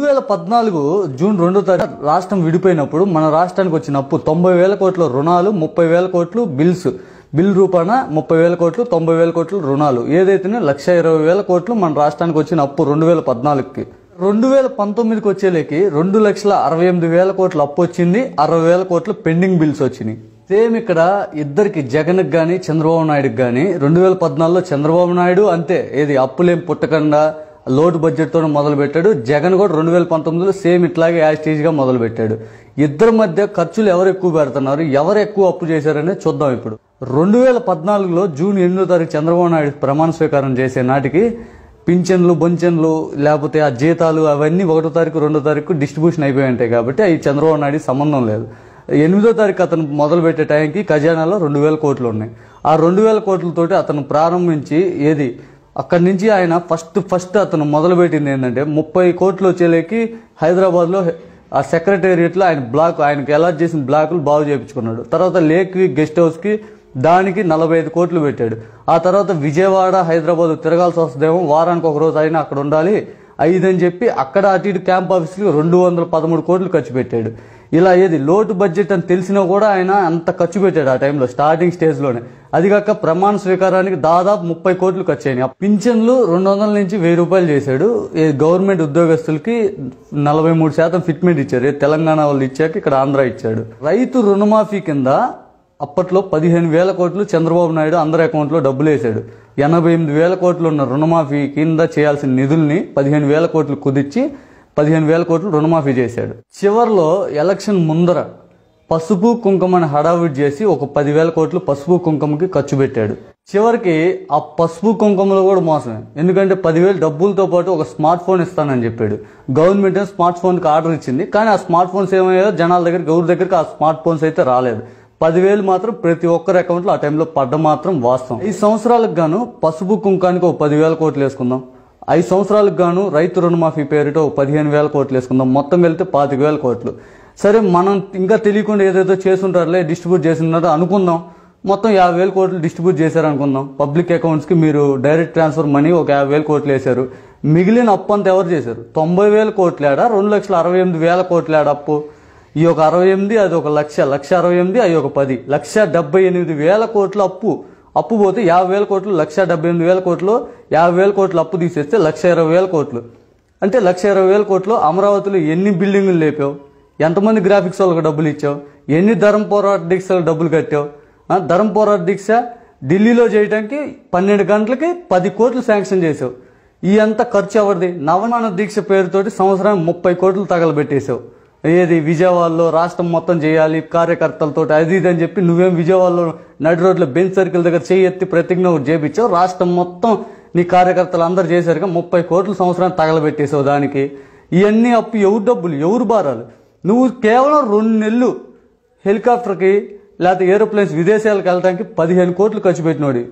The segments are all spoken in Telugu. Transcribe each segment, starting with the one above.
రెండు వేల పద్నాలుగు జూన్ రెండో తారీఖు రాష్ట్రం విడిపోయినప్పుడు మన రాష్ట్రానికి వచ్చిన అప్పు తొంభై వేల కోట్ల రుణాలు ముప్పై వేల కోట్లు బిల్స్ బిల్ రూపాన ముప్పై వేల కోట్లు తొంభై వేల కోట్లు రుణాలు ఏదైతేనే లక్ష ఇరవై వేల కోట్లు మన రాష్ట్రానికి వచ్చిన అప్పు రెండు వేల పద్నాలుగుకి రెండు వేల పంతొమ్మిదికి వచ్చేలేకి రెండు లక్షల అరవై ఎనిమిది వేల కోట్ల అప్పు వచ్చింది అరవై వేల కోట్లు పెండింగ్ బిల్స్ వచ్చినాయి సేమ్ ఇక్కడ ఇద్దరికి జగన్కి కానీ చంద్రబాబు నాయుడుకి కానీ రెండు వేల పద్నాలుగులో చంద్రబాబు నాయుడు అంతే ఏది అప్పులేం పుట్టకుండా లోటు బడ్జెట్తో మొదలుపెట్టాడు జగన్ కూడా రెండు వేల పంతొమ్మిదిలో సేమ్ ఇట్లాగే మొదలు మొదలుపెట్టాడు ఇద్దరి మధ్య ఖర్చులు ఎవరు ఎక్కువ పెడుతున్నారు ఎవరు ఎక్కువ అప్పు చేశారనే చూద్దాం ఇప్పుడు రెండు వేల పద్నాలుగులో జూన్ ఎనిమిదో తారీఖు చంద్రబాబు నాయుడు ప్రమాణ స్వీకారం చేసే నాటికి పింఛన్లు బొంచెన్లు లేకపోతే ఆ జీతాలు అవన్నీ ఒకటో తారీఖు రెండో తారీఖు డిస్ట్రిబ్యూషన్ అయిపోయి ఉంటాయి కాబట్టి అవి చంద్రబాబు నాయుడు సంబంధం లేదు ఎనిమిదో తారీఖు అతను మొదలు పెట్టే టైంకి ఖజానాలో రెండు వేల కోట్లు ఉన్నాయి ఆ రెండు వేల కోట్లతోటి అతను ప్రారంభించి ఏది అక్కడి నుంచి ఆయన ఫస్ట్ ఫస్ట్ అతను మొదలుపెట్టింది ఏంటంటే ముప్పై కోట్లు వచ్చేలేకి హైదరాబాద్లో ఆ సెక్రటేరియట్లో ఆయన బ్లాక్ ఆయనకి ఎలా చేసిన బ్లాకులు బాగు చేయించుకున్నాడు తర్వాత లేక్ గెస్ట్ హౌస్కి దానికి నలభై ఐదు కోట్లు పెట్టాడు ఆ తర్వాత విజయవాడ హైదరాబాద్ తిరగాల్సి వస్తుందేమో వారానికి ఒక రోజు అయినా అక్కడ ఉండాలి ఐదు అని చెప్పి అక్కడ అటు ఇటు క్యాంప్ ఆఫీస్కి రెండు వందల పదమూడు కోట్లు ఖర్చు పెట్టాడు ఇలా ఏది లోటు బడ్జెట్ అని తెలిసినా కూడా ఆయన అంత ఖర్చు పెట్టాడు ఆ టైంలో స్టార్టింగ్ స్టేజ్లోనే అది కాక ప్రమాణ స్వీకారానికి దాదాపు ముప్పై కోట్లు ఖర్చు అయినాయి పింఛన్లు రెండు వందల నుంచి వెయ్యి రూపాయలు చేశాడు గవర్నమెంట్ ఉద్యోగస్తులకి నలభై మూడు శాతం ఫిట్మెంట్ ఇచ్చారు తెలంగాణ వాళ్ళు ఇచ్చాక ఇక్కడ ఆంధ్ర ఇచ్చాడు రైతు రుణమాఫీ కింద అప్పట్లో పదిహేను వేల కోట్లు చంద్రబాబు నాయుడు అందరి అకౌంట్లో డబ్బులు వేశాడు ఎనభై ఎనిమిది వేల కోట్లు ఉన్న రుణమాఫీ కింద చేయాల్సిన నిధుల్ని పదిహేను వేల కోట్లు కుదిర్చి పదిహేను వేల కోట్లు రుణమాఫీ చేశాడు చివరిలో ఎలక్షన్ ముందర పసుపు కుంకుమని హడావిడి చేసి ఒక పదివేల కోట్లు పసుపు కుంకుమకి ఖర్చు పెట్టాడు చివరికి ఆ పసుపు కుంకుమలో కూడా మోసమే ఎందుకంటే పదివేలు డబ్బులతో పాటు ఒక స్మార్ట్ ఫోన్ ఇస్తానని చెప్పాడు గవర్నమెంట్ స్మార్ట్ ఫోన్కి ఆర్డర్ ఇచ్చింది కానీ ఆ స్మార్ట్ ఫోన్స్ ఏమయ్యో జనాల దగ్గరికి గౌరు దగ్గరికి ఆ స్మార్ట్ ఫోన్స్ అయితే రాలేదు పదివేలు మాత్రం ప్రతి ఒక్కరి అకౌంట్లో ఆ టైంలో పడ్డ మాత్రం వాస్తవం ఈ సంవత్సరాలకు గాను పసుపు కుంకానికి ఒక పదివేల కోట్లు వేసుకుందాం ఐదు సంవత్సరాలకు గాను రైతు రుణమాఫీ పేరిట ఒక పదిహేను వేల కోట్లు వేసుకుందాం మొత్తం వెళ్తే పాతిక వేల కోట్లు సరే మనం ఇంకా తెలియకుండా ఏదేదో చేస్తుంటారులే డిస్ట్రిబ్యూట్ చేసినారో అనుకుందాం మొత్తం యాభై వేల కోట్లు డిస్ట్రిబ్యూట్ చేశారు అనుకుందాం పబ్లిక్ అకౌంట్స్కి మీరు డైరెక్ట్ ట్రాన్స్ఫర్ మనీ ఒక యాభై వేల కోట్లు వేశారు మిగిలిన అప్పు అంతా ఎవరు చేశారు తొంభై వేల కోట్లు కోట్లేడా రెండు లక్షల అరవై ఎనిమిది వేల కోట్లు ఆడ అప్పు ఈ యొక్క అరవై ఎనిమిది అది ఒక లక్ష లక్ష అరవై ఎనిమిది అది ఒక పది లక్ష డెబ్బై ఎనిమిది వేల కోట్లు అప్పు అప్పు పోతే యాభై వేల కోట్లు లక్ష డెబ్బై ఎనిమిది వేల కోట్లు యాభై వేల కోట్లు అప్పు తీసేస్తే లక్ష ఇరవై వేల కోట్లు అంటే లక్ష ఇరవై వేల కోట్లు అమరావతిలో ఎన్ని బిల్డింగ్లు లేపావు ఎంతమంది గ్రాఫిక్స్ వాళ్ళకి డబ్బులు ఇచ్చావు ఎన్ని ధరం పోరాట దీక్షలకు డబ్బులు కట్టావు ధరం పోరాట దీక్ష ఢిల్లీలో చేయడానికి పన్నెండు గంటలకి పది కోట్లు శాంక్షన్ చేసావు ఈ అంత ఖర్చు ఎవరిది నవనాన దీక్ష పేరుతోటి సంవత్సరానికి ముప్పై కోట్లు తగలబెట్టేశావు ఏది విజయవాడలో రాష్ట్రం మొత్తం చేయాలి కార్యకర్తలతో అది ఇది అని చెప్పి నువ్వేం విజయవాడలో నడి రోడ్లో బెంచ్ సర్కిల్ దగ్గర చేయి ఎత్తి ప్రతిజ్ఞ ఒకటి చేపించావు రాష్ట్రం మొత్తం నీ కార్యకర్తలు అందరు చేశారుగా ముప్పై కోట్ల సంవత్సరాన్ని తగలబెట్టేసావు దానికి ఇవన్నీ అప్పు ఎవరు డబ్బులు ఎవరు భారాలు నువ్వు కేవలం రెండు నెలలు హెలికాప్టర్కి లేకపోతే ఏరోప్లేన్స్ విదేశాలకు వెళ్ళడానికి పదిహేను కోట్లు ఖర్చు పెట్టినోడి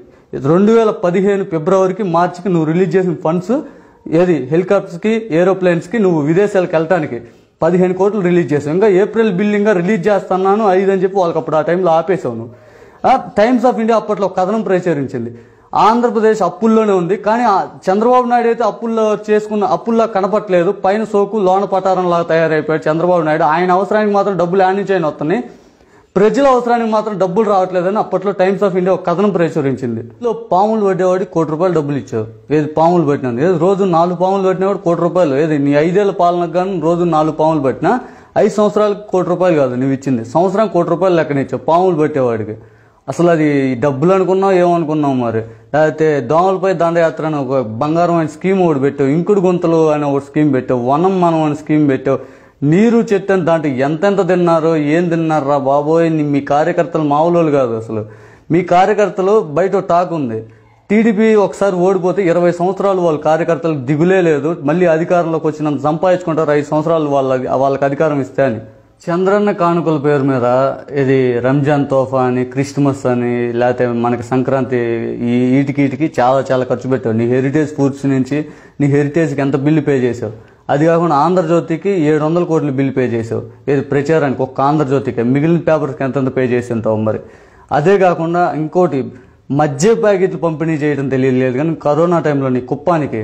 రెండు వేల పదిహేను ఫిబ్రవరికి మార్చికి నువ్వు రిలీజ్ చేసిన ఫండ్స్ ఏది హెలికాప్టర్స్కి ఏరోప్లేన్స్కి నువ్వు విదేశాలకు వెళ్ళటానికి పదిహేను కోట్లు రిలీజ్ చేసాం ఇంకా ఏప్రిల్ బిల్లింగ్ రిలీజ్ చేస్తున్నాను ఐదు అని చెప్పి వాళ్ళకి అప్పుడు ఆ టైంలో ఆపేశాను టైమ్స్ ఆఫ్ ఇండియా అప్పట్లో కథనం ప్రచురించింది ఆంధ్రప్రదేశ్ అప్పుల్లోనే ఉంది కానీ చంద్రబాబు నాయుడు అయితే అప్పుల్లో చేసుకున్న అప్పుల్లో కనపట్లేదు పైన సోకు లోన పటారంలాగా తయారైపోయాడు చంద్రబాబు నాయుడు ఆయన అవసరానికి మాత్రం డబ్బులు యాడ్ చేయని వస్తున్నాయి ప్రజల అవసరానికి మాత్రం డబ్బులు రావట్లేదని అప్పట్లో టైమ్స్ ఆఫ్ ఇండియా ఒక కథనం ప్రచురించింది ఇందులో పాములు పట్టేవాడి కోటి రూపాయలు డబ్బులు ఇచ్చారు ఏది పాములు పట్టినాను ఏది రోజు నాలుగు పాములు పట్టినవాడు కోటి రూపాయలు ఏది నీ ఐదేళ్ల పాలన కానీ రోజు నాలుగు పాములు పట్టినా ఐదు సంవత్సరాలకు కోటి రూపాయలు కాదు నువ్వు ఇచ్చింది సంవత్సరం కోటి రూపాయలు లెక్కన ఇచ్చావు పాములు పట్టేవాడికి అసలు అది డబ్బులు అనుకున్నావు ఏమనుకున్నావు మరి లేకపోతే దోమలపై దండయాత్ర అని ఒక బంగారం అనే స్కీమ్ ఒకటి పెట్టావు ఇంకుడు గుంతలు అనే ఒక స్కీమ్ పెట్టావు వనం మనం అనే స్కీమ్ పెట్టావు నీరు చెట్టని దాంట్లో ఎంతెంత తిన్నారో ఏం తిన్నారా బాబోయ్ మీ కార్యకర్తలు మామూలు కాదు అసలు మీ కార్యకర్తలు బయట టాక్ ఉంది టీడీపీ ఒకసారి ఓడిపోతే ఇరవై సంవత్సరాలు వాళ్ళ కార్యకర్తలు దిగులే లేదు మళ్ళీ అధికారంలోకి వచ్చినంత సంపాదించుకుంటారు ఐదు సంవత్సరాలు వాళ్ళ వాళ్ళకి అధికారం ఇస్తే అని చంద్రన్న కానుకల పేరు మీద ఇది రంజాన్ తోఫా అని క్రిస్మస్ అని లేకపోతే మనకి సంక్రాంతి ఈ ఈటికి ఈటికి చాలా చాలా ఖర్చు పెట్టావు నీ హెరిటేజ్ పూర్తి నుంచి నీ హెరిటేజ్కి ఎంత బిల్లు పే చేసావు అది కాకుండా ఆంధ్రజ్యోతికి ఏడు వందల కోట్లు బిల్ పే చేసావు ఏది ప్రచారానికి ఒక్క ఆంధ్రజ్యోతికి మిగిలిన పేపర్స్కి ఎంతెంత పే చేసి మరి అదే కాకుండా ఇంకోటి మధ్య ప్యాకెట్లు పంపిణీ చేయడం తెలియలేదు కానీ కరోనా టైంలో నీ కుప్పానికి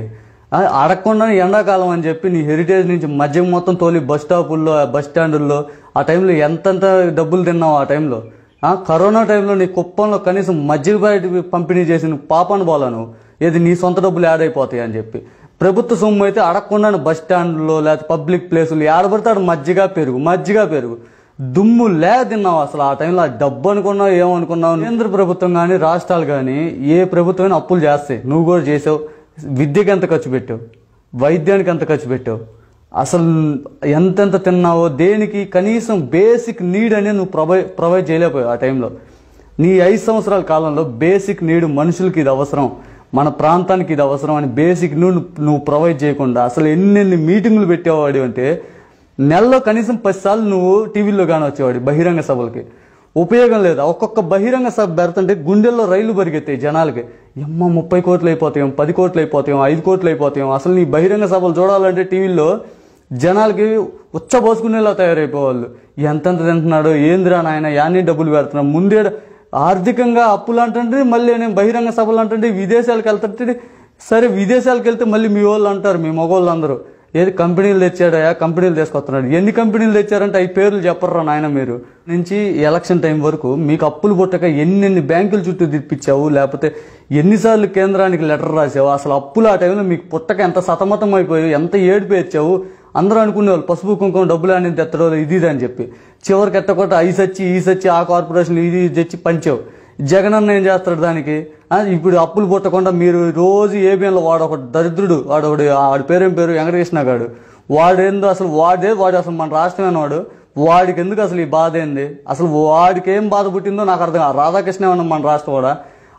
అడగకుండా ఎండాకాలం అని చెప్పి నీ హెరిటేజ్ నుంచి మద్యం మొత్తం తోలి బస్ స్టాపుల్లో బస్ స్టాండుల్లో ఆ టైంలో ఎంతంత డబ్బులు తిన్నావు ఆ టైంలో కరోనా టైంలో నీ కుప్పంలో కనీసం మద్యం ప్యాకెట్ పంపిణీ చేసిన పాపను బాలను ఏది నీ సొంత డబ్బులు యాడ్ అయిపోతాయి అని చెప్పి ప్రభుత్వ సొమ్ము అయితే అడగకుండా బస్ స్టాండ్లో లేకపోతే పబ్లిక్ ప్లేసులు ఏడబడతాడు మజ్జిగ పెరుగు మజ్జిగ పెరుగు దుమ్ము లే తిన్నావు అసలు ఆ టైంలో డబ్బు అనుకున్నావు ఏమనుకున్నావు కేంద్ర ప్రభుత్వం కానీ రాష్ట్రాలు కానీ ఏ ప్రభుత్వం అప్పులు చేస్తాయి నువ్వు కూడా చేసావు విద్యకి ఎంత ఖర్చు పెట్టావు వైద్యానికి ఎంత ఖర్చు పెట్టావు అసలు ఎంతెంత తిన్నావో దేనికి కనీసం బేసిక్ నీడ్ అనేది నువ్వు ప్రొవై ప్రొవైడ్ చేయలేకపోయావు ఆ టైంలో నీ ఐదు సంవత్సరాల కాలంలో బేసిక్ నీడ్ మనుషులకి ఇది అవసరం మన ప్రాంతానికి ఇది అవసరం అని బేసిక్ నువ్వు నువ్వు ప్రొవైడ్ చేయకుండా అసలు ఎన్నెన్ని మీటింగులు పెట్టేవాడు అంటే నెలలో కనీసం పదిసార్లు నువ్వు టీవీల్లో కానీ వచ్చేవాడు బహిరంగ సభలకి ఉపయోగం లేదు ఒక్కొక్క బహిరంగ సభ పెడుతుంటే గుండెల్లో రైలు పరిగెత్తాయి జనాలకి ఎమ్మ ముప్పై కోట్లు అయిపోతాయి పది కోట్లు అయిపోతాయి ఐదు కోట్లు అయిపోతాయి అసలు నీ బహిరంగ సభలు చూడాలంటే టీవీలో జనాలకి ఉచ్చబోసుకునేలా తయారైపోవాళ్ళు ఎంతెంత తింటున్నాడు ఏందిరా నాయన యాన్ని డబ్బులు పెడుతున్నాడు ముందే ఆర్థికంగా అప్పులు అంటే మళ్ళీ నేను బహిరంగ సభలు అంటే విదేశాలకు వెళ్తుంటే సరే విదేశాలకు వెళ్తే మళ్ళీ మీ వాళ్ళు అంటారు మీ మగవాళ్ళు అందరూ ఏది కంపెనీలు తెచ్చాడయా కంపెనీలు తీసుకొస్తున్నాడు ఎన్ని కంపెనీలు తెచ్చారంటే అవి పేర్లు చెప్పరా నాయన మీరు నుంచి ఎలక్షన్ టైం వరకు మీకు అప్పులు పుట్టక ఎన్ని బ్యాంకుల చుట్టూ తిప్పించావు లేకపోతే ఎన్నిసార్లు కేంద్రానికి లెటర్ రాసావు అసలు అప్పులు ఆ టైంలో మీకు పుట్టక ఎంత సతమతం అయిపోయావు ఎంత ఇచ్చావు అందరూ అనుకునేవాళ్ళు పసుపు కుంకుమ డబ్బులు అనేది ఎత్తడం ఇది అని చెప్పి చివరికి ఎట్టకొట్ట ఈ సచ్చి ఈ సచ్చి ఆ కార్పొరేషన్ ఇది తెచ్చి పంచావు జగన్ అన్న ఏం చేస్తాడు దానికి ఇప్పుడు అప్పులు పుట్టకుండా మీరు రోజు ఏబిఎన్లో వాడు ఒక దరిద్రుడు వాడు ఒకటి వాడి పేరేం పేరు వెంకటకృష్ణ గాడు వాడేందో అసలు వాడే వాడు అసలు మన రాష్ట్రమైన వాడు వాడికి ఎందుకు అసలు ఈ బాధ ఏంది అసలు వాడికి ఏం బాధ పుట్టిందో నాకు అర్థం కాదు రాధాకృష్ణ ఏమన్నా మన రాష్ట్రం కూడా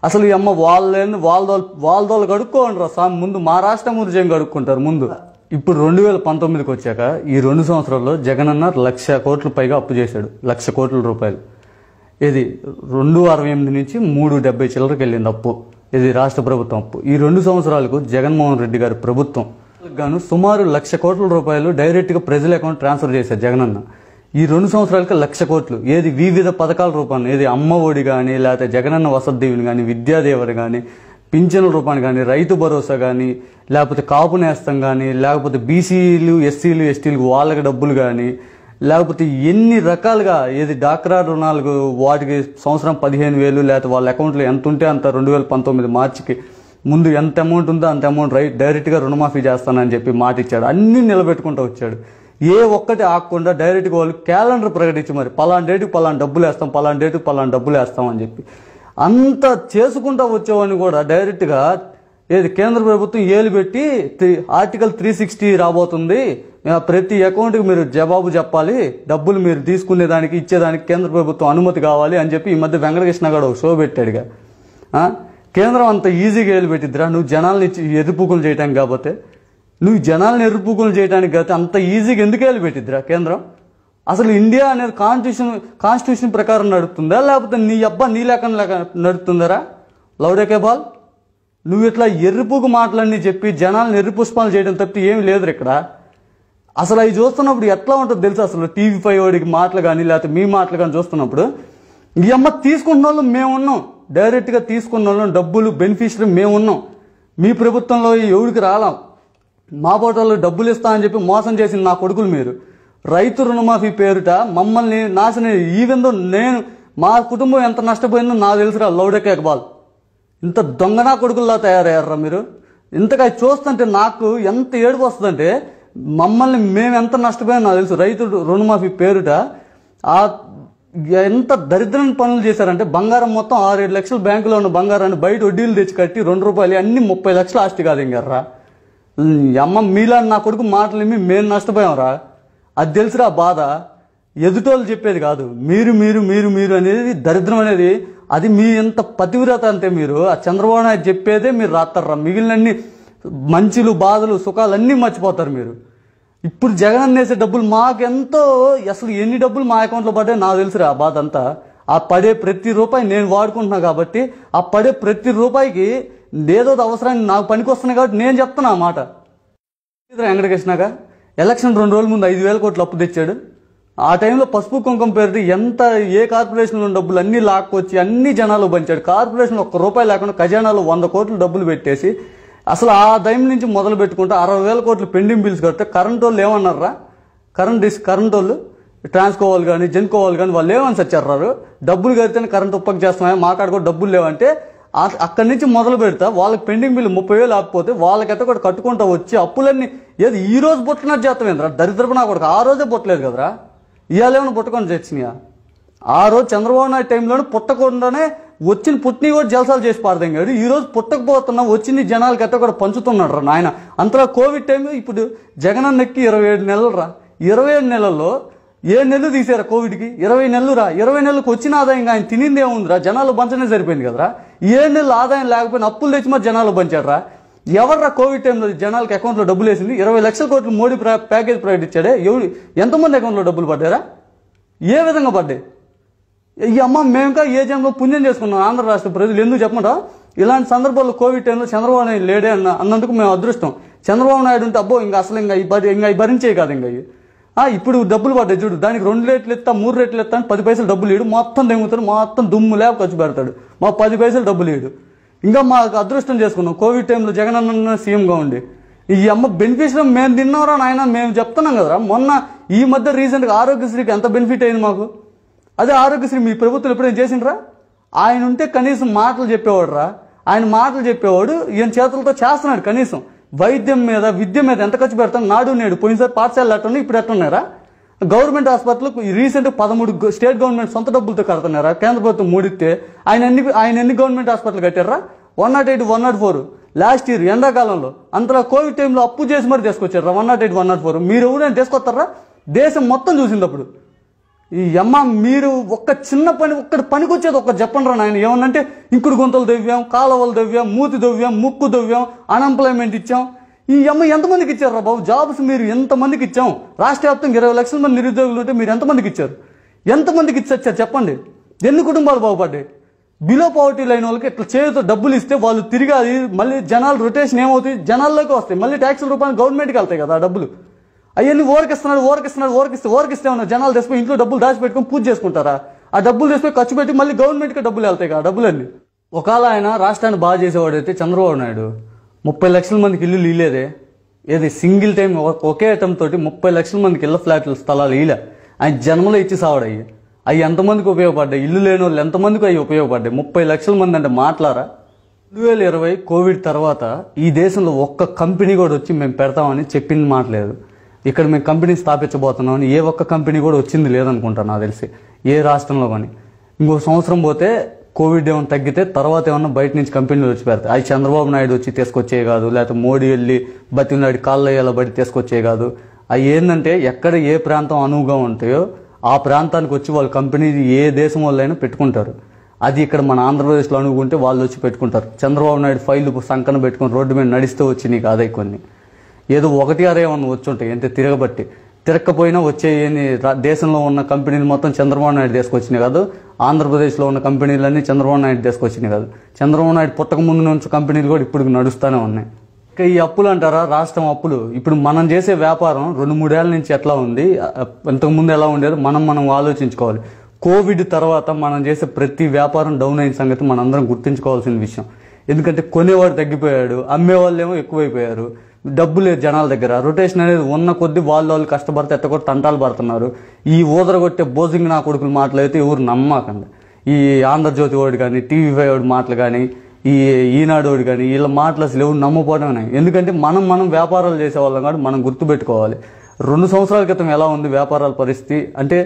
అసలు ఈ అమ్మ వాళ్ళని వాళ్ళ వాళ్ళ వాళ్ళు కడుక్కోండి రా ముందు మా రాష్ట్రం ముందు చేయం కడుక్కుంటారు ముందు ఇప్పుడు రెండు వేల పంతొమ్మిదికి వచ్చాక ఈ రెండు సంవత్సరాల్లో జగనన్న లక్ష కోట్ల పైగా అప్పు చేశాడు లక్ష కోట్ల రూపాయలు ఇది రెండు అరవై ఎనిమిది నుంచి మూడు డెబ్బై చిల్లరకి వెళ్ళింది అప్పు ఇది రాష్ట్ర ప్రభుత్వం అప్పు ఈ రెండు సంవత్సరాలకు జగన్మోహన్ రెడ్డి గారి ప్రభుత్వం గాను సుమారు లక్ష కోట్ల రూపాయలు డైరెక్ట్గా ప్రజల అకౌంట్ ట్రాన్స్ఫర్ చేశారు జగనన్న ఈ రెండు సంవత్సరాలకి లక్ష కోట్లు ఏది వివిధ పథకాల రూపాన్ని ఏది అమ్మ ఒడి కానీ లేకపోతే జగనన్న వసతి దీవుని కానీ విద్యాదేవరు కానీ పింఛను రూపాన్ని కానీ రైతు భరోసా కానీ లేకపోతే కాపు నేస్తం కానీ లేకపోతే బీసీలు ఎస్సీలు ఎస్టీలు వాళ్ళకి డబ్బులు కానీ లేకపోతే ఎన్ని రకాలుగా ఏది డాక్రా రుణాలకు వాటికి సంవత్సరం పదిహేను వేలు లేకపోతే వాళ్ళ అకౌంట్లో ఎంత ఉంటే అంత రెండు వేల పంతొమ్మిది మార్చికి ముందు ఎంత అమౌంట్ ఉందో అంత అమౌంట్ రైట్ డైరెక్ట్గా రుణమాఫీ చేస్తానని చెప్పి మాట ఇచ్చాడు అన్నీ నిలబెట్టుకుంటూ వచ్చాడు ఏ ఒక్కటి ఆకుండా డైరెక్ట్గా వాళ్ళు క్యాలెండర్ ప్రకటించి మరి పలాన్ డేటుకు పలాన్ డబ్బులు వేస్తాం పలాన్ డేటుకు పలానా డబ్బులు వేస్తాం అని చెప్పి అంత చేసుకుంటా వచ్చేవాడిని కూడా డైరెక్ట్గా ఏది కేంద్ర ప్రభుత్వం ఏలు పెట్టి ఆర్టికల్ త్రీ సిక్స్టీ రాబోతుంది ప్రతి అకౌంట్కి మీరు జవాబు చెప్పాలి డబ్బులు మీరు తీసుకునేదానికి ఇచ్చేదానికి కేంద్ర ప్రభుత్వం అనుమతి కావాలి అని చెప్పి ఈ మధ్య వెంకటకృష్ణ గారు ఒక షో పెట్టాడుగా కేంద్రం అంత ఈజీగా ఏలు పెట్టిద్దిరా నువ్వు జనాల్ని ఎరుపుకులు చేయడానికి కాకపోతే నువ్వు జనాలను ఎరుపుకులు చేయడానికి కాకపోతే అంత ఈజీగా ఎందుకు ఏలు పెట్టిద్దిరా కేంద్రం అసలు ఇండియా అనేది కాన్స్టిట్యూషన్ కాన్స్టిట్యూషన్ ప్రకారం నడుపుతుందా లేకపోతే నీ అబ్బా నీ లేక నడుపుతుందరా లౌడే బాల్ నువ్వు ఇట్లా ఎరుపుకు మాటలన్నీ చెప్పి జనాలను పుష్పాలు చేయడం తప్పితే ఏమి లేదు ఇక్కడ అసలు అవి చూస్తున్నప్పుడు ఎట్లా ఉంటుంది తెలుసు అసలు టీవీ ఫైవ్ వాడికి మాటలు కానీ లేకపోతే మీ మాటలు కానీ చూస్తున్నప్పుడు ఈ అమ్మ తీసుకున్న వాళ్ళు మేమున్నాం డైరెక్ట్గా తీసుకున్న వాళ్ళం డబ్బులు బెనిఫిషరీ మేమున్నాం మీ ప్రభుత్వంలో ఎవడికి రాలాం మా పోటోళ్ళు డబ్బులు ఇస్తా అని చెప్పి మోసం చేసింది నా కొడుకులు మీరు రైతు రుణమాఫీ పేరుట మమ్మల్ని నాశనం ఈవెందో నేను మా కుటుంబం ఎంత నష్టపోయిందో నాకు తెలుసురా లౌడక్ ఎక్బాల్ ఇంత దొంగనా కొడుకుల్లా తయారయ్యారా మీరు ఇంతగా చూస్తుంటే నాకు ఎంత ఏడుపు వస్తుందంటే మమ్మల్ని మేము ఎంత నష్టపోయాం నాకు తెలుసు రైతు రుణమాఫీ పేరుట ఆ ఎంత దరిద్రమైన పనులు చేశారంటే బంగారం మొత్తం ఆరేడు లక్షలు బ్యాంకులో ఉన్న బంగారాన్ని బయట వడ్డీలు తెచ్చి కట్టి రెండు రూపాయలు అన్ని ముప్పై లక్షలు ఆస్తి కాదు ఇంకర్రా అమ్మ మీలా నా కొడుకు మాటలేమి మేము నష్టపోయాం అది తెలిసిరా బాధ ఎదుటోళ్ళు చెప్పేది కాదు మీరు మీరు మీరు మీరు అనేది దరిద్రం అనేది అది మీ ఇంత పతివ్రత అంతే మీరు ఆ చంద్రబాబు నాయుడు చెప్పేదే మీరు రాస్తారా మిగిలినన్ని మంచులు బాధలు సుఖాలు అన్నీ మర్చిపోతారు మీరు ఇప్పుడు జగన్ అన్నేసే డబ్బులు మాకెంతో అసలు ఎన్ని డబ్బులు మా అకౌంట్లో పడ్డాయి నాకు తెలుసురా ఆ బాధ అంతా ఆ పడే ప్రతి రూపాయి నేను వాడుకుంటున్నా కాబట్టి ఆ పడే ప్రతి రూపాయికి ఏదో అవసరాన్ని నాకు పనికి వస్తున్నాయి కాబట్టి నేను చెప్తున్నా ఆ మాట వెంకటకృష్ణగా ఎలక్షన్ రెండు రోజుల ముందు ఐదు వేల కోట్లు అప్పు తెచ్చాడు ఆ టైంలో పసుపు కుంకుమ పేరుతో ఎంత ఏ కార్పొరేషన్లో డబ్బులు అన్నీ లాక్కొచ్చి అన్ని జనాలు పంచాడు కార్పొరేషన్ ఒక్క రూపాయి లేకుండా ఖజానాలో వంద కోట్లు డబ్బులు పెట్టేసి అసలు ఆ టైం నుంచి మొదలు పెట్టుకుంటే అరవై వేల కోట్లు పెండింగ్ బిల్స్ కడితే కరెంట్ వాళ్ళు ఏమన్నారా కరెంట్ డిస్ కరెంట్ వాళ్ళు ట్రాన్స్కోవాలి కానీ జన్కోవాలి కానీ వాళ్ళు ఏమని సచ్చారు డబ్బులు కడితేనే కరెంట్ ఉప్పకి చేస్తున్నాయి మాట్లాడుకో కూడా డబ్బులు లేవంటే అక్కడి నుంచి మొదలు పెడతా వాళ్ళకి పెండింగ్ బిల్లు ముప్పై వేలు ఆకపోతే వాళ్ళకైతే కూడా కట్టుకుంటా వచ్చి అప్పులన్నీ ఏది ఈ రోజు పుట్టినట్టు చేస్తాం ఏంద్రా దరిద్రపు నా కొడుకు ఆ రోజే పుట్టలేదు కదరా ఇవాళేమైనా పుట్టుకొని చచ్చినాయా ఆ రోజు చంద్రబాబు నాయుడు టైంలోనే పుట్టకుండానే వచ్చిన పుట్టిని కూడా జలసాలు చేసి కాదు ఈ రోజు పుట్టకపోతున్నా వచ్చింది జనాలకి అయితే కూడా పంచుతున్నాడు రా నాయన అంతలా కోవిడ్ టైం ఇప్పుడు జగన్ నెక్కి ఇరవై ఏడు నెలలు రా ఇరవై ఏడు నెలల్లో ఏడు నెలలు తీసారా కోవిడ్కి ఇరవై నెలలు రా ఇరవై నెలలకు వచ్చిన ఆదాయం ఆయన తినింది ఏముందిరా జనాలు పంచనే సరిపోయింది కదరా ఏడు నెలలు ఆదాయం లేకపోయినా అప్పులు తెచ్చి మరి జనాలు పంచాడరా ఎవర్రా కోవిడ్ టైంలో జనాలకి అకౌంట్లో డబ్బులు వేసింది ఇరవై లక్షల కోట్లు మోడీ ప్యాకేజ్ ప్రకటించాడే ఎవరు ఎంతమంది అకౌంట్లో డబ్బులు పడ్డారా ఏ విధంగా పడ్డాయి ఈ అమ్మ మేము ఇంకా ఏ జన్మలో పుణ్యం చేసుకున్నాం ఆంధ్ర రాష్ట్ర ప్రజలు ఎందుకు చెప్పమంటా ఇలాంటి సందర్భాల్లో కోవిడ్ టైంలో చంద్రబాబు నాయుడు లేడే అన్న అన్నందుకు మేము అదృష్టం చంద్రబాబు నాయుడు ఉంటే అబ్బో ఇంకా అసలు ఇంకా ఈ ఇంకా భరించే కాదు ఇంకా ఇప్పుడు డబ్బులు పడ్డాయి చూడు దానికి రెండు రేట్లు ఇస్తా మూడు రేట్లు ఇస్తా అని పది పైసలు డబ్బులు లేడు మొత్తం దెంగుతాడు మొత్తం దుమ్ము లేక ఖర్చు పెడతాడు మా పది పైసలు డబ్బులు ఇడు ఇంకా మాకు అదృష్టం చేసుకున్నాం కోవిడ్ టైంలో జగన్ అన్న సీఎంగా ఉండి ఈ అమ్మ బెనిఫిట్స్ మేము తిన్నాంరా నాయన మేము చెప్తున్నాం కదరా మొన్న ఈ మధ్య రీసెంట్గా ఆరోగ్యశ్రీకి ఎంత బెనిఫిట్ అయింది మాకు అదే ఆరోగ్యశ్రీ మీ ప్రభుత్వం ఎప్పుడైనా చేసిండ్రా ఆయన ఉంటే కనీసం మాటలు చెప్పేవాడు రా ఆయన మాటలు చెప్పేవాడు ఈయన చేతులతో చేస్తున్నాడు కనీసం వైద్యం మీద విద్య మీద ఎంత ఖర్చు పెడతాం నాడు నేడు పోయినసారి పాఠశాలలు అట్టున్నాయి ఇప్పుడు ఎట్టున్నారా గవర్నమెంట్ హాస్పిటల్ రీసెంట్ పదమూడు స్టేట్ గవర్నమెంట్ సొంత డబ్బులతో కడుతున్నారా కేంద్ర ప్రభుత్వం మూడితే ఆయన ఎన్ని ఆయన ఎన్ని గవర్నమెంట్ హాస్పిటల్ కట్టారా one not eight one not four last year ఎండాకాలంలో అంతలా కోవిడ్ టైంలో అప్పు చేసి మరి తీసుకొచ్చారా one not eight one not four మీరు ఎవరైనా తీసుకొస్తారా దేశం మొత్తం చూసింది అప్పుడు ఈ అమ్మ మీరు ఒక్క చిన్న పని ఒక్కటి పనికొచ్చేది ఒక్క చెప్పండి రా నాయన ఏమనంటే ఇంకుడు గొంతలు దవ్యాం కాలువలు దవ్యాం మూతి దవ్యాం ముక్కు దవ్యాం అన్ఎంప్లాయ్మెంట్ ఇచ్చాం ఈ అమ్మ ఎంతమందికి ఇచ్చారు బాబు జాబ్స్ మీరు ఎంతమందికి ఇచ్చాం రాష్ట్ర వ్యాప్తంగా ఇరవై లక్షల మంది నిరుద్యోగులు ఉంటే మీరు ఎంతమందికి ఇచ్చారు ఎంతమందికి ఇచ్చారు చెప్పండి ఎన్ని కుటుంబాలు బాగుపడ్డాయి బిలో పావర్టీ లైన్ వాళ్ళకి ఇట్లా చేతితో డబ్బులు ఇస్తే వాళ్ళు తిరిగాది మళ్ళీ జనాలు రొటేషన్ ఏమవుతుంది జనాల్లోకి వస్తాయి మళ్ళీ ట్యాక్స్ రూపాయలు గవర్నమెంట్కి వెళ్తాయి కదా ఆ డబ్బులు అవన్నీ ఓరికిస్తున్నాడు ఓరికిస్తున్నాడు ఓరికిస్తే ఓరికిస్తే ఉన్నారు జనాలు తెచ్చిపోయి ఇంట్లో డబ్బులు దాచిపెట్టుకుని పూజ చేసుకుంటారా ఆ డబ్బులు తెచ్చిపోయి ఖర్చు పెట్టి మళ్ళీ గవర్నమెంట్కి డబ్బులు వెళ్తాయి ఆ డబ్బులన్నీ ఒకవేళ ఆయన రాష్ట్రాన్ని బాగా చేసేవాడు అయితే చంద్రబాబు నాయుడు ముప్పై లక్షల మందికి ఇల్లు ఇల్లేదే ఏది సింగిల్ టైం ఒకే ఐటమ్ తోటి ముప్పై లక్షల మందికి ఇళ్ళ ఫ్లాట్లు స్థలాలు ఇలే ఆయన జన్మలో ఇచ్చి సావడయ్యి అవి ఎంతమందికి ఉపయోగపడ్డాయి ఇల్లు లేని వాళ్ళు ఎంతమందికి అవి ఉపయోగపడ్డాయి ముప్పై లక్షల మంది అంటే మాట్లాడరా రెండు వేల ఇరవై కోవిడ్ తర్వాత ఈ దేశంలో ఒక్క కంపెనీ కూడా వచ్చి మేము పెడతామని చెప్పింది మాట్లేదు ఇక్కడ మేము కంపెనీ స్థాపించబోతున్నాం అని ఏ ఒక్క కంపెనీ కూడా వచ్చింది లేదనుకుంటాను నాకు తెలిసి ఏ రాష్ట్రంలో కానీ ఇంకో సంవత్సరం పోతే కోవిడ్ ఏమైనా తగ్గితే తర్వాత ఏమన్నా బయట నుంచి కంపెనీలు వచ్చి పెడతాయి అది చంద్రబాబు నాయుడు వచ్చి తీసుకొచ్చే కాదు లేకపోతే మోడీ వెళ్ళి నాయుడు కాళ్ళు అయ్యేలా బయట తీసుకొచ్చే కాదు అవి ఏంటంటే ఎక్కడ ఏ ప్రాంతం అనువుగా ఉంటాయో ఆ ప్రాంతానికి వచ్చి వాళ్ళ కంపెనీ ఏ దేశం వాళ్ళైనా పెట్టుకుంటారు అది ఇక్కడ మన ఆంధ్రప్రదేశ్లో అనుకుంటే వాళ్ళు వచ్చి పెట్టుకుంటారు చంద్రబాబు నాయుడు ఫైళ్ళు సంకన పెట్టుకుని రోడ్డు మీద నడిస్తే నీకు కాదే కొన్ని ఏదో ఒకటి అదే వచ్చి వచ్చుంటాయి అంటే తిరగబట్టి తిరగకపోయినా వచ్చే దేశంలో ఉన్న కంపెనీలు మొత్తం చంద్రబాబు నాయుడు తీసుకొచ్చినాయి కాదు ఆంధ్రప్రదేశ్లో ఉన్న కంపెనీలన్నీ చంద్రబాబు నాయుడు తీసుకొచ్చినాయి కాదు చంద్రబాబు నాయుడు పుట్టక ముందు నుంచి కంపెనీలు కూడా ఇప్పుడు నడుస్తూనే ఉన్నాయి ఇంకా ఈ అప్పులు అంటారా రాష్ట్రం అప్పులు ఇప్పుడు మనం చేసే వ్యాపారం రెండు మూడేళ్ల నుంచి ఎట్లా ఉంది ఇంతకుముందు ఎలా ఉండేది మనం మనం ఆలోచించుకోవాలి కోవిడ్ తర్వాత మనం చేసే ప్రతి వ్యాపారం డౌన్ అయిన సంగతి మనందరం గుర్తుంచుకోవాల్సిన విషయం ఎందుకంటే కొనేవాడు తగ్గిపోయాడు అమ్మేవాళ్ళు ఏమో ఎక్కువైపోయారు డబ్బు లేదు జనాల దగ్గర రొటేషన్ అనేది ఉన్న కొద్ది వాళ్ళు వాళ్ళు కష్టపడితే కూడా తంటాలు పడుతున్నారు ఈ ఊదరగొట్టే బోజింగ్ నా కొడుకులు మాటలు అయితే ఎవరు నమ్మకండి ఈ ఆంధ్రజ్యోతి వాడు కానీ టీవీ ఫైవ్ వాడి మాటలు కానీ ఈ ఈనాడు వాడు కానీ వీళ్ళ మాటలు అసలు ఎవరు ఉన్నాయి ఎందుకంటే మనం మనం వ్యాపారాలు చేసేవాళ్ళం కాబట్టి మనం గుర్తుపెట్టుకోవాలి రెండు సంవత్సరాల క్రితం ఎలా ఉంది వ్యాపారాల పరిస్థితి అంటే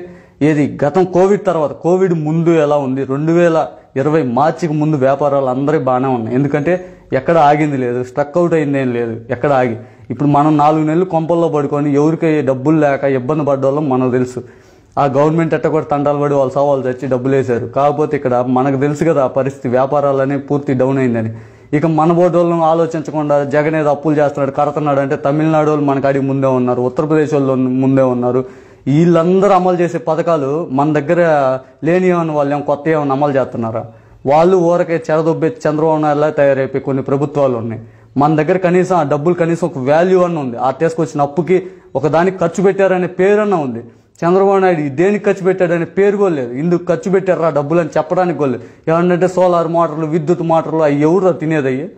ఏది గతం కోవిడ్ తర్వాత కోవిడ్ ముందు ఎలా ఉంది రెండు వేల ఇరవై మార్చికి ముందు వ్యాపారాలు అందరికీ బాగానే ఉన్నాయి ఎందుకంటే ఎక్కడ ఆగింది లేదు స్ట్రక్ అవుట్ అయిందేం లేదు ఎక్కడ ఆగి ఇప్పుడు మనం నాలుగు నెలలు కొంపల్లో పడుకొని ఎవరికి డబ్బులు లేక ఇబ్బంది పడ్డోళ్ళం మనకు తెలుసు ఆ గవర్నమెంట్ అట్ట కూడా తండాలు పడి వాళ్ళు సవాలు తెచ్చి డబ్బులు వేశారు కాకపోతే ఇక్కడ మనకు తెలుసు కదా ఆ పరిస్థితి వ్యాపారాలనే పూర్తి డౌన్ అయిందని ఇక మన బోర్డు వాళ్ళని ఆలోచించకుండా జగన్ ఏదో అప్పులు చేస్తున్నాడు కడుతున్నాడు అంటే తమిళనాడు వాళ్ళు మనకు అడిగి ముందే ఉన్నారు ఉత్తరప్రదేశ్ వాళ్ళు ముందే ఉన్నారు వీళ్ళందరూ అమలు చేసే పథకాలు మన దగ్గర లేని వాళ్ళు ఏమో కొత్త ఏమైనా అమలు చేస్తున్నారా వాళ్ళు ఊరకే చెరదొబ్బే చంద్రబాబు నాయుడులా తయారైపోయి కొన్ని ప్రభుత్వాలు ఉన్నాయి మన దగ్గర కనీసం ఆ డబ్బులు కనీసం ఒక వాల్యూ అన్న ఉంది ఆ తీసుకొచ్చిన అప్పుకి ఒక దానికి ఖర్చు పెట్టారనే పేరన్న ఉంది చంద్రబాబు నాయుడు దేనికి ఖర్చు పెట్టాడనే పేరు కొలేదు ఇందుకు ఖర్చు పెట్టారా డబ్బులు అని చెప్పడానికి కొలేదు ఏమంటే సోలార్ మోటార్లు విద్యుత్ మోటార్లు అవి ఎవరు తినేదయ్యి